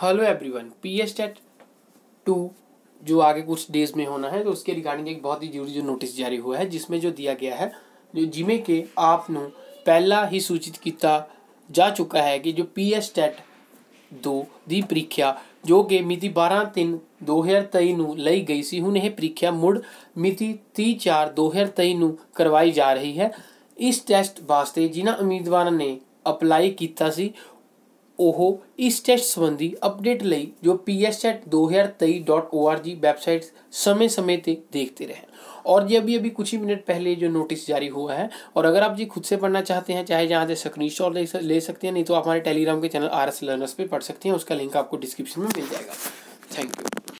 hello everyone P S TET two जो आगे कुछ डेज में होना है तो उसके रिगार्डिंग एक बहुत ही जरूरी जो नोटिस जारी हुआ है जिसमें जो दिया गया है जो जिमें के आपन पहला ही सूचित किया जा चुका है कि जो पी एस टेट दो की प्रीख्या जो कि मिति बारह तीन दो हज़ार तेई में लई गई सी हूँ यह प्रीख्या मुड़ मिति तीह चार दो हज़ार तेई में करवाई जा रही है इस टैसट वास्ते जिन्ह उम्मीदवार ने अपलाई किया ਉਹ ਇਸ ਟੈਸਟ ਸੰਬੰਧੀ ਅਪਡੇਟ ਲਈ ਜੋ जी वेबसाइट समय-समय से देखते रहें और ये अभी अभी कुछ ही मिनट पहले जो नोटिस जारी हुआ है और अगर आप जी खुद से पढ़ना चाहते हैं चाहे जहाँ से शॉट ले सकते हैं नहीं तो आप हमारे टेलीग्राम के चैनल आर एस लर्नर्स पर पढ़ सकते हैं उसका लिंक आपको डिस्क्रिप्शन में मिल जाएगा